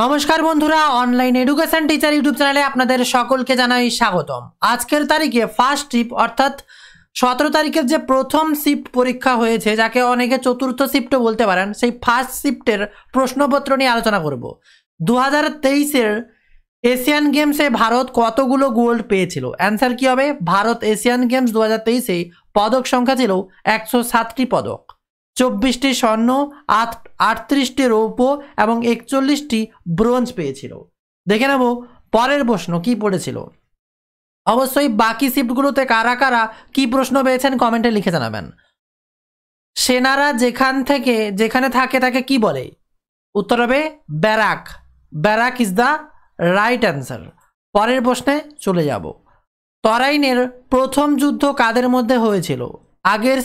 নমস্কার বন্ধুরা online education teacher YouTube চ্যানেলে আপনাদের সকলকে জানাই স্বাগতম আজকের তারিখে ফার্স্ট শিফট অর্থাৎ সতেরো তারিখের যে প্রথম শিফট পরীক্ষা হয়েছে যাকে অনেকে চতুর্থ শিফটও বলতে পারেন সেই ফার্স্ট শিফটের প্রশ্নপত্র নিয়ে আলোচনা করব দু হাজার তেইশের এশিয়ান গেমসে ভারত কতগুলো গোল্ড পেয়েছিল অ্যান্সার কি হবে ভারত এশিয়ান গেমস দু হাজার তেইশে পদক সংখ্যা ছিল একশো সাতটি পদক চব্বিশটি স্বর্ণ আট আটত্রিশটি রৌপ্য এবং একচল্লিশটি ব্রোঞ্জ পেয়েছিল দেখে নেব পরের প্রশ্ন কি পড়েছিল অবশ্যই বাকি শিফটগুলোতে কারা কারা কি প্রশ্ন পেয়েছেন কমেন্টে লিখে জানাবেন সেনারা যেখান থেকে যেখানে থাকে তাকে কি বলে উত্তর হবে Barack Barack is the right answer পরের প্রশ্নে চলে যাব তরাইনের প্রথম যুদ্ধ কাদের মধ্যে হয়েছিল আগের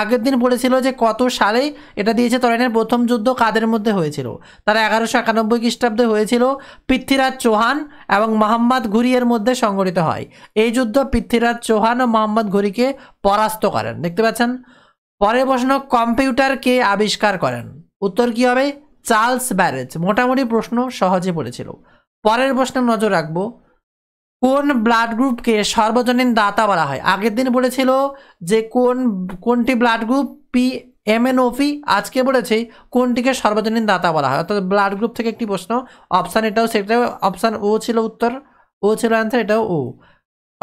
আগের দিন বলেছিল যে কত সালে এটা দিয়েছে তরাইনের প্রথম যুদ্ধ কাদের মধ্যে হয়েছিল তারা এগারোশো একানব্বই খ্রিস্টাব্দে হয়েছিল পৃথ্বীরাজ চৌহান এবং মোহাম্মদ ঘুরিয়ের মধ্যে সংগঠিত হয় এই যুদ্ধ পৃথ্বীরাজ চৌহান ও মোহাম্মদ ঘুরিকে পরাস্ত করেন দেখতে পাচ্ছেন পরের প্রশ্ন কম্পিউটার কে আবিষ্কার করেন উত্তর কি হবে চার্লস ব্যারেজ মোটামুটি প্রশ্ন সহজে পড়েছিল পরের প্রশ্নে নজর রাখবো কোন ব্লাড গ্রুপকে সর্বজনীন দাতা বলা হয় আগের দিন বলেছিল যে কোন কোনটি ব্লাড গ্রুপ পি এমএনওপি আজকে বলেছে কোনটিকে সর্বজনীন দাতা বলা হয় অর্থাৎ ব্লাড গ্রুপ থেকে একটি প্রশ্ন অপশান এটাও সেটাও অপশান ও ছিল উত্তর ও ছিল অ্যান্সার এটাও ও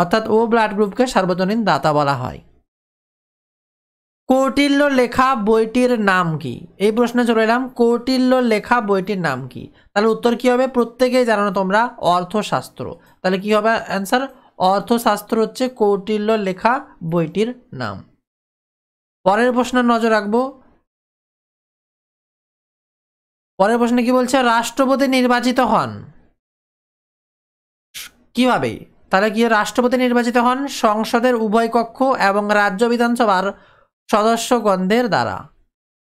অর্থাৎ ও ব্লাড গ্রুপকে সর্বজনীন দাতা বলা হয় কৌটিল্য লেখা বইটির নাম কি এই প্রশ্নে চলে এলাম কৌটিল্য লেখা বইটির নাম কি তাহলে উত্তর কি হবে প্রত্যেকেই জানো তোমরা অর্থশাস্ত্র তাহলে কি হবে অ্যান্সার অর্থশাস্ত্র হচ্ছে কৌটিল্য লেখা বইটির নাম পরের প্রশ্নে নজর রাখবো পরের প্রশ্নে কি বলছে রাষ্ট্রপতি নির্বাচিত হন কিভাবে তাহলে কি রাষ্ট্রপতি নির্বাচিত হন সংসদের উভয় কক্ষ এবং রাজ্য বিধানসভার সদস্যগণদের দ্বারা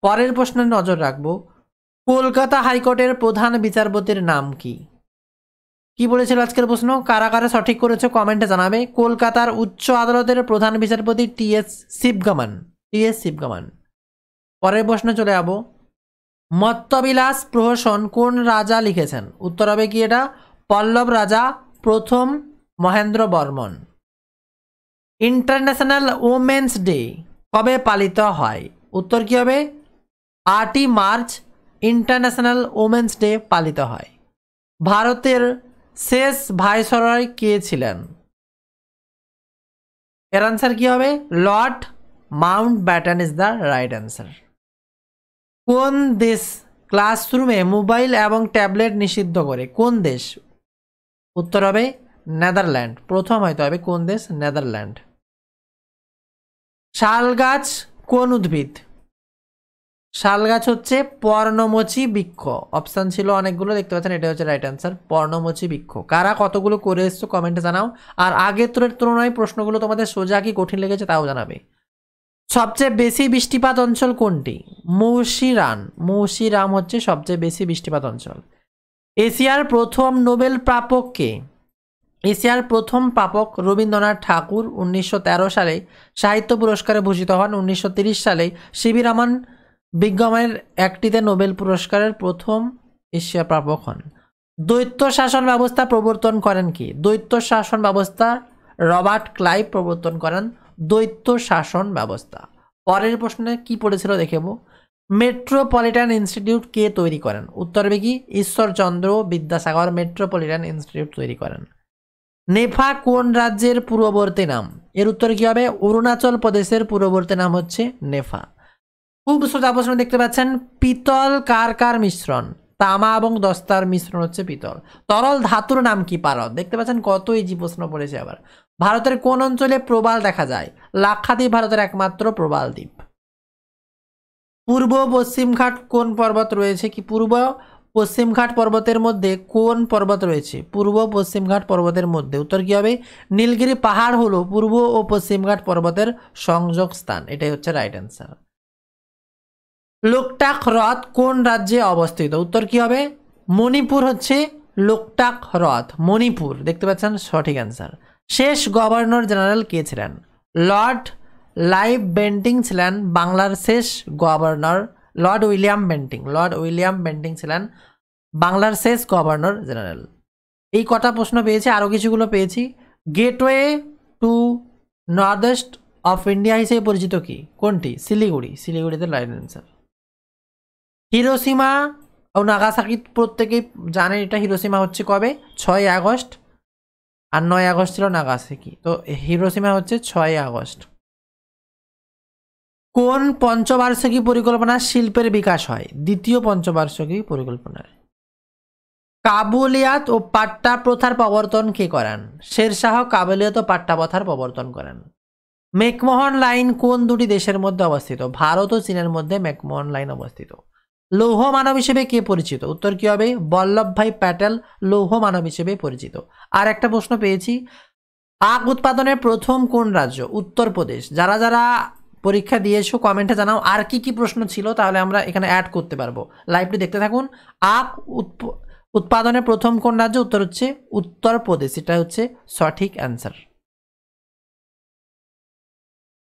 পরের প্রশ্নে নজর রাখব কলকাতা হাইকোর্টের প্রধান বিচারপতির নাম কি কি বলেছিল আজকের প্রশ্ন কারা কারা সঠিক করেছে কমেন্টে জানাবে কলকাতার উচ্চ আদালতের প্রধান বিচারপতি টি এস শিবগমন টি এস শিবগমন পরের প্রশ্নে চলে যাব মত্তবিলাস প্রহসন কোন রাজা লিখেছেন উত্তর হবে কি এটা পল্লব রাজা প্রথম Mahendra Varman international women's day কবে পালিত হয় উত্তর কী হবে আটই মার্চ ইন্টারন্যাশনাল ওমেন্স ডে পালিত হয় ভারতের শেষ ভাইসরয় কে ছিলেন এর আনসার কী হবে Lord Mountbatten is the right answer কোন দেশ ক্লাসরুমে মোবাইল এবং ট্যাবলেট নিষিদ্ধ করে কোন দেশ উত্তর হবে নেদারল্যান্ড প্রথম হয়তো হবে কোন দেশ নেদারল্যান্ড শাল গাছ কোন উদ্ভিদ শাল গাছ হচ্ছে পর্ণমোচী বৃক্ষ অপশান ছিল অনেকগুলো দেখতে পাচ্ছেন এটা হচ্ছে রাইট অ্যান্সার পর্ণমোচী বৃক্ষ কারা কতগুলো করে এসছো কমেন্টে জানাও আর আগের তোরের তুলনায় প্রশ্নগুলো তোমাদের সোজা কি কঠিন লেগেছে তাও জানাবে সবচেয়ে বেশি বৃষ্টিপাত অঞ্চল কোনটি মৌসিরান মৌসিরাম হচ্ছে সবচেয়ে বেশি বৃষ্টিপাত অঞ্চল এশিয়ার প্রথম নোবেল প্রাপককে এশিয়ার প্রথম প্রাপক রবীন্দ্রনাথ ঠাকুর উনিশশো সালে সাহিত্য পুরস্কারে ভূষিত হন উনিশশো সালে শিবির রামান বিজ্ঞানের একটিতে নোবেল পুরস্কারের প্রথম এশিয়া প্রাপক হন দ্বৈত শাসন ব্যবস্থা প্রবর্তন করেন কি দ্বৈত শাসন ব্যবস্থা রবার্ট ক্লাইভ প্রবর্তন করেন দ্বৈত শাসন ব্যবস্থা পরের প্রশ্নে কি পড়েছিল দেখেব মেট্রোপলিটান ইনস্টিটিউট কে তৈরি করেন উত্তর কি ঈশ্বরচন্দ্র বিদ্যাসাগর মেট্রোপলিটান ইনস্টিটিউট তৈরি করেন নেফা কোন রাজ্যের পূর্ববর্তী নাম এর উত্তর কী হবে অরুণাচল প্রদেশের পূর্ববর্তী নাম হচ্ছে নেফা খুব সোজা প্রশ্ন দেখতে পাচ্ছেন পিতল কার কার মিশ্রণ তামা এবং দস্তার মিশ্রণ হচ্ছে পিতল তরল ধাতুর নাম কি পারদ দেখতে পাচ্ছেন কত ইজি প্রশ্ন পড়েছে আবার ভারতের কোন অঞ্চলে প্রবাল দেখা যায় লাক্ষাদ্বীপ ভারতের একমাত্র প্রবাল দ্বীপ পূর্ব পশ্চিম ঘাট কোন পর্বত রয়েছে কি পূর্ব পশ্চিমঘাট পর্বতের মধ্যে কোন পর্বত রয়েছে পূর্ব পশ্চিমঘাট পর্বতের মধ্যে উত্তর কী হবে নীলগিরি পাহাড় হলো পূর্ব ও পশ্চিমঘাট পর্বতের সংযোগ স্থান এটাই হচ্ছে রাইট অ্যান্সার লোকটাক হ্রদ কোন রাজ্যে অবস্থিত উত্তর কী হবে মণিপুর হচ্ছে লোকটাক হ্রদ মণিপুর দেখতে পাচ্ছেন সঠিক অ্যান্সার শেষ গভর্নর জেনারেল কে ছিলেন লর্ড লাইভ বেন্টিং ছিলেন বাংলার শেষ governor Lord William Bentinck Lord William Bentinck ছিলেন বাংলার শেষ গভর্নর জেনারেল এই কটা প্রশ্ন পেয়েছি আরও কিছুগুলো পেয়েছি gateway to North East of India হিসেবে পরিচিত কি কোনটি শিলিগুড়ি শিলিগুড়িতে লাইন অ্যান্সার হিরোসীমা ও নাগাসাকি প্রত্যেকেই জানেন এটা হিরোসীমা হচ্ছে কবে ছয় আগস্ট আর নয় আগস্ট ছিল নাগাসাকি তো হিরোসীমা হচ্ছে ছয় আগস্ট কোন পঞ্চবার্ষিকী পরিকল্পনা শিল্পের বিকাশ হয় দ্বিতীয় পঞ্চবার্ষিকী পরিকল্পনায় কাবুলিয়াত ও পাট্টা প্রথার প্রবর্তন কে করেন শেরশাহ কাবুলিয়াত ও পাট্টা প্রথার প্রবর্তন করেন মেকমোহন লাইন কোন দুটি দেশের মধ্যে অবস্থিত ভারত ও চীনের মধ্যে মেকমোহন লাইন অবস্থিত লৌহ মানব হিসেবে কে পরিচিত উত্তর কি হবে বল্লভভাই প্যাটেল লৌহ মানব হিসেবে পরিচিত আর একটা প্রশ্ন পেয়েছি আখ উৎপাদনের প্রথম কোন রাজ্য উত্তরপ্রদেশ যারা যারা পরীক্ষা দিয়ে এসো কমেন্টে জানাও আর কি কি প্রশ্ন ছিল তাহলে আমরা এখানে অ্যাড করতে পারবো লাইভটি দেখতে থাকুন আখ উৎপাদনের প্রথম কোন রাজ্য উত্তর হচ্ছে উত্তরপ্রদেশ এটা হচ্ছে সঠিক অ্যান্সার